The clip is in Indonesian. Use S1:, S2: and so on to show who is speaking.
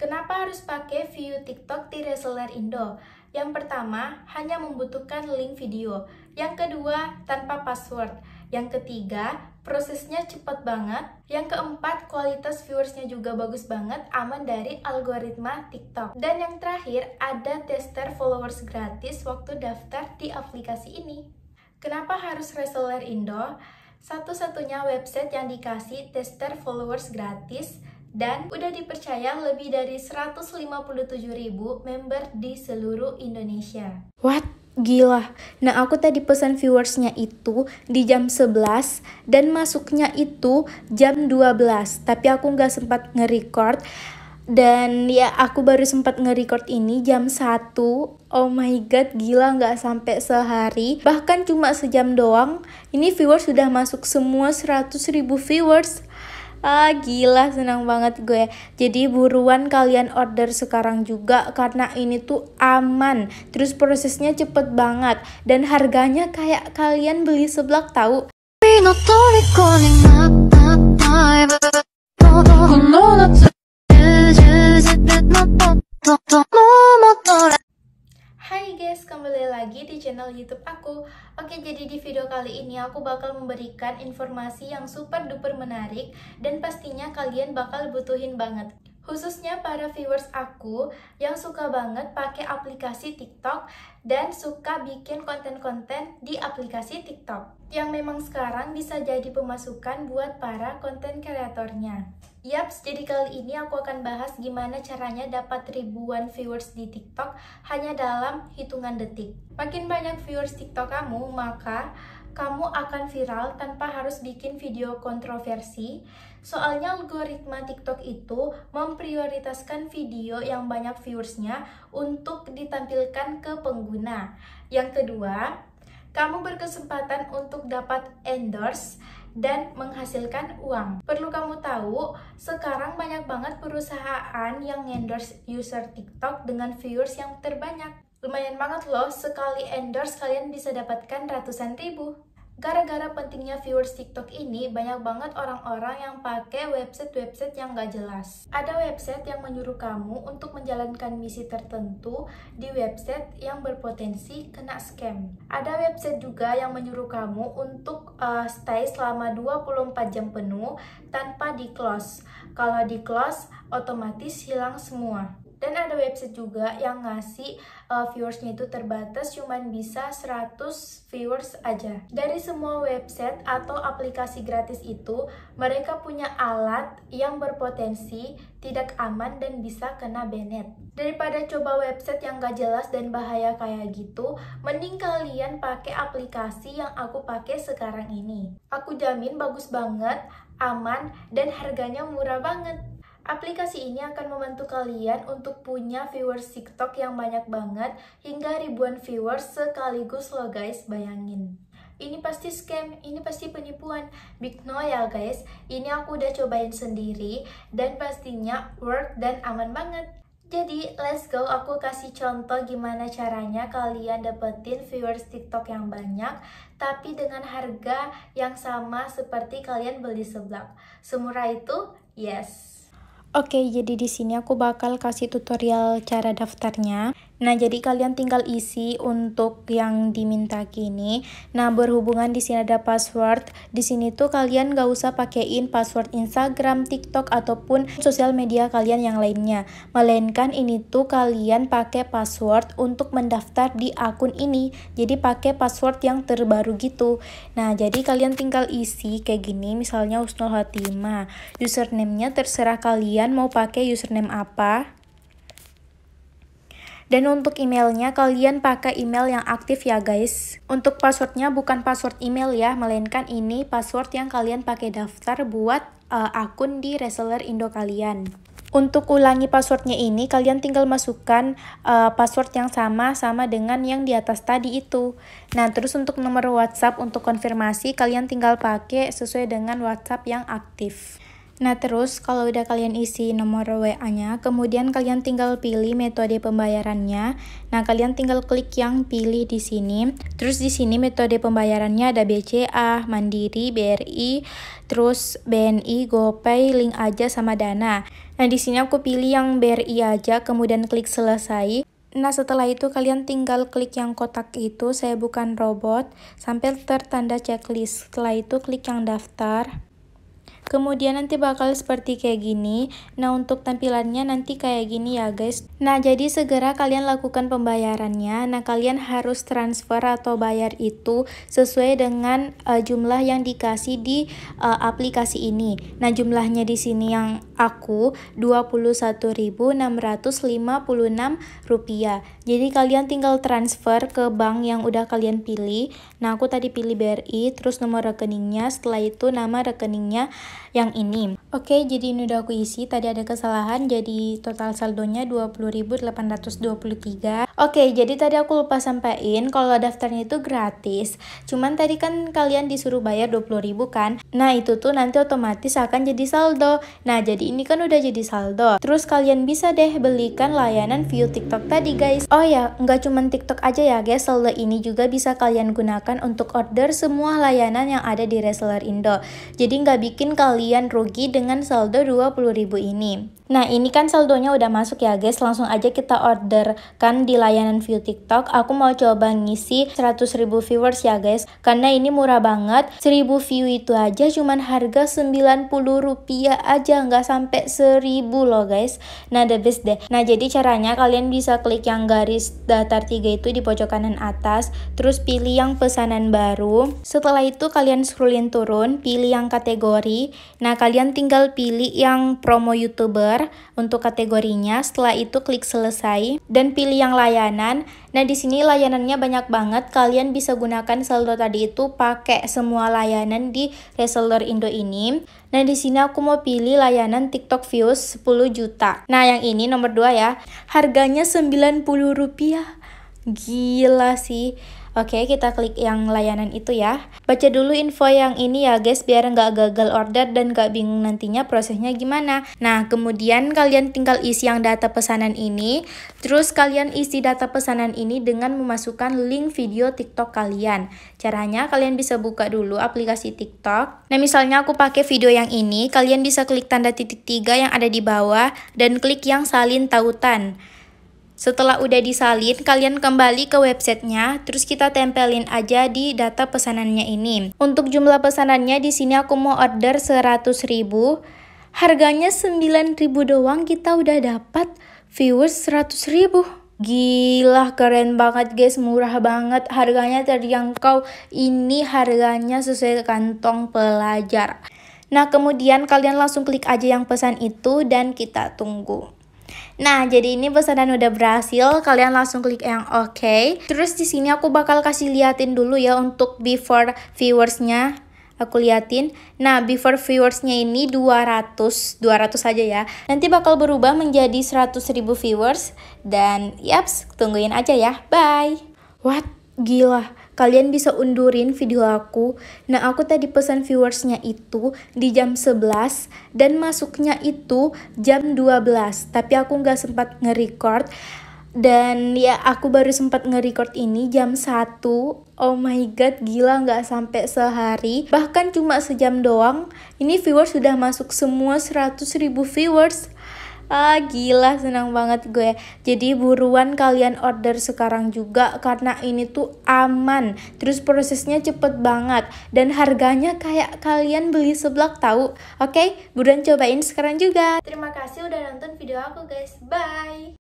S1: Kenapa harus pakai view TikTok di reseller Indo? Yang pertama, hanya membutuhkan link video. Yang kedua, tanpa password. Yang ketiga, prosesnya cepat banget. Yang keempat, kualitas viewersnya juga bagus banget, aman dari algoritma TikTok. Dan yang terakhir, ada tester followers gratis waktu daftar di aplikasi ini. Kenapa harus reseller Indo? Satu-satunya website yang dikasih tester followers gratis dan udah dipercaya lebih dari ribu member di seluruh Indonesia. What? Gila. Nah, aku tadi pesan viewersnya itu di jam 11 dan masuknya itu jam 12. Tapi aku nggak sempat nge-record. Dan ya, aku baru sempat nge-record ini jam 1. Oh my God, gila nggak sampai sehari. Bahkan cuma sejam doang. Ini viewers sudah masuk semua 100 ribu viewers. Ah gila senang banget gue. Jadi buruan kalian order sekarang juga karena ini tuh aman. Terus prosesnya cepet banget dan harganya kayak kalian beli seblak tahu. channel YouTube aku. Oke, jadi di video kali ini aku bakal memberikan informasi yang super duper menarik dan pastinya kalian bakal butuhin banget khususnya para viewers aku yang suka banget pakai aplikasi TikTok dan suka bikin konten-konten di aplikasi TikTok yang memang sekarang bisa jadi pemasukan buat para konten kreatornya. Yap, jadi kali ini aku akan bahas gimana caranya dapat ribuan viewers di TikTok hanya dalam hitungan detik. Makin banyak viewers TikTok kamu, maka kamu akan viral tanpa harus bikin video kontroversi. Soalnya algoritma TikTok itu memprioritaskan video yang banyak viewersnya untuk ditampilkan ke pengguna. Yang kedua, kamu berkesempatan untuk dapat endorse dan menghasilkan uang. Perlu kamu tahu, sekarang banyak banget perusahaan yang endorse user TikTok dengan viewers yang terbanyak. Lumayan banget loh, sekali endorse kalian bisa dapatkan ratusan ribu. Gara-gara pentingnya viewers TikTok ini, banyak banget orang-orang yang pakai website-website yang gak jelas. Ada website yang menyuruh kamu untuk menjalankan misi tertentu di website yang berpotensi kena scam. Ada website juga yang menyuruh kamu untuk uh, stay selama 24 jam penuh tanpa di-close. Kalau di-close, otomatis hilang semua dan ada website juga yang ngasih uh, viewersnya itu terbatas cuman bisa 100 viewers aja dari semua website atau aplikasi gratis itu mereka punya alat yang berpotensi tidak aman dan bisa kena banet daripada coba website yang gak jelas dan bahaya kayak gitu mending kalian pakai aplikasi yang aku pakai sekarang ini aku jamin bagus banget aman dan harganya murah banget Aplikasi ini akan membantu kalian untuk punya viewers TikTok yang banyak banget hingga ribuan viewers sekaligus lo guys, bayangin ini pasti scam, ini pasti penipuan. Big no ya guys, ini aku udah cobain sendiri dan pastinya work dan aman banget. Jadi, let's go aku kasih contoh gimana caranya kalian dapetin viewers TikTok yang banyak tapi dengan harga yang sama seperti kalian beli seblak. Semurah itu? Yes. Oke, jadi di sini aku bakal kasih tutorial cara daftarnya. Nah, jadi kalian tinggal isi untuk yang diminta gini. Nah, berhubungan di sini ada password, di sini tuh kalian gak usah pakein password Instagram, TikTok ataupun sosial media kalian yang lainnya. Melainkan ini tuh kalian pakai password untuk mendaftar di akun ini. Jadi pakai password yang terbaru gitu. Nah, jadi kalian tinggal isi kayak gini misalnya Usnul Hatimah. Username-nya terserah kalian mau pakai username apa. Dan untuk emailnya, kalian pakai email yang aktif ya guys. Untuk passwordnya bukan password email ya, melainkan ini password yang kalian pakai daftar buat uh, akun di reseller Indo kalian. Untuk ulangi passwordnya ini, kalian tinggal masukkan uh, password yang sama sama dengan yang di atas tadi itu. Nah, terus untuk nomor WhatsApp untuk konfirmasi, kalian tinggal pakai sesuai dengan WhatsApp yang aktif. Nah terus kalau udah kalian isi nomor WA-nya, kemudian kalian tinggal pilih metode pembayarannya. Nah kalian tinggal klik yang pilih di sini. Terus di sini metode pembayarannya ada BCA, Mandiri, BRI, terus BNI, GoPay, Link aja sama Dana. Nah di sini aku pilih yang BRI aja, kemudian klik selesai. Nah, setelah itu kalian tinggal klik yang kotak itu, saya bukan robot, sampai tertanda checklist. Setelah itu klik yang daftar kemudian nanti bakal seperti kayak gini nah untuk tampilannya nanti kayak gini ya guys nah jadi segera kalian lakukan pembayarannya nah kalian harus transfer atau bayar itu sesuai dengan uh, jumlah yang dikasih di uh, aplikasi ini nah jumlahnya di sini yang aku 21.656 rupiah jadi kalian tinggal transfer ke bank yang udah kalian pilih nah aku tadi pilih BRI terus nomor rekeningnya setelah itu nama rekeningnya yang ini Oke, jadi ini udah aku isi. Tadi ada kesalahan, jadi total saldonya 20.823. Oke, jadi tadi aku lupa sampaikan kalau daftarnya itu gratis. Cuman tadi kan kalian disuruh bayar 20.000 kan? Nah, itu tuh nanti otomatis akan jadi saldo. Nah, jadi ini kan udah jadi saldo. Terus kalian bisa deh belikan layanan view TikTok tadi, guys. Oh ya, nggak cuma TikTok aja ya, guys. Saldo ini juga bisa kalian gunakan untuk order semua layanan yang ada di reseller Indo. Jadi nggak bikin kalian rugi dengan dengan saldo 20.000 ini. Nah ini kan saldonya udah masuk ya guys Langsung aja kita orderkan di layanan view tiktok Aku mau coba ngisi 100 ribu viewers ya guys Karena ini murah banget 1000 view itu aja cuman harga 90 rupiah aja Nggak sampai 1000 loh guys Nah the best deh Nah jadi caranya kalian bisa klik yang garis datar 3 itu di pojok kanan atas Terus pilih yang pesanan baru Setelah itu kalian scrollin turun Pilih yang kategori Nah kalian tinggal pilih yang promo youtuber untuk kategorinya. Setelah itu klik selesai dan pilih yang layanan. Nah, di sini layanannya banyak banget. Kalian bisa gunakan saldo tadi itu pakai semua layanan di reseller Indo ini. Nah, di sini aku mau pilih layanan TikTok views 10 juta. Nah, yang ini nomor 2 ya. Harganya rp 90 rupiah Gila sih. Oke, kita klik yang layanan itu ya. Baca dulu info yang ini ya guys, biar nggak gagal order dan nggak bingung nantinya prosesnya gimana. Nah, kemudian kalian tinggal isi yang data pesanan ini. Terus kalian isi data pesanan ini dengan memasukkan link video TikTok kalian. Caranya kalian bisa buka dulu aplikasi TikTok. Nah, misalnya aku pakai video yang ini, kalian bisa klik tanda titik tiga yang ada di bawah dan klik yang salin tautan. Setelah udah disalin, kalian kembali ke websitenya, terus kita tempelin aja di data pesanannya ini. Untuk jumlah pesanannya di sini aku mau order 100 ribu. Harganya 9 ribu doang kita udah dapat viewers 100 ribu. Gila keren banget guys, murah banget harganya terjangkau. Ini harganya sesuai kantong pelajar. Nah, kemudian kalian langsung klik aja yang pesan itu dan kita tunggu. Nah, jadi ini pesanan udah berhasil. Kalian langsung klik yang oke. Okay. Terus di sini aku bakal kasih liatin dulu ya untuk before viewersnya aku liatin. Nah, before viewersnya ini 200, 200 aja ya. Nanti bakal berubah menjadi 100.000 viewers. Dan yaps, tungguin aja ya. Bye! What? Gila, kalian bisa undurin video aku. Nah, aku tadi pesan viewersnya itu di jam 11 dan masuknya itu jam 12. Tapi aku nggak sempat nge-record. Dan ya aku baru sempat nge-record ini jam 1 Oh my god gila nggak sampai sehari Bahkan cuma sejam doang Ini viewers sudah masuk semua 100 ribu viewers Ah gila senang banget gue. Jadi buruan kalian order sekarang juga karena ini tuh aman. Terus prosesnya cepet banget dan harganya kayak kalian beli seblak tahu. Oke, okay? buruan cobain sekarang juga. Terima kasih udah nonton video aku guys. Bye.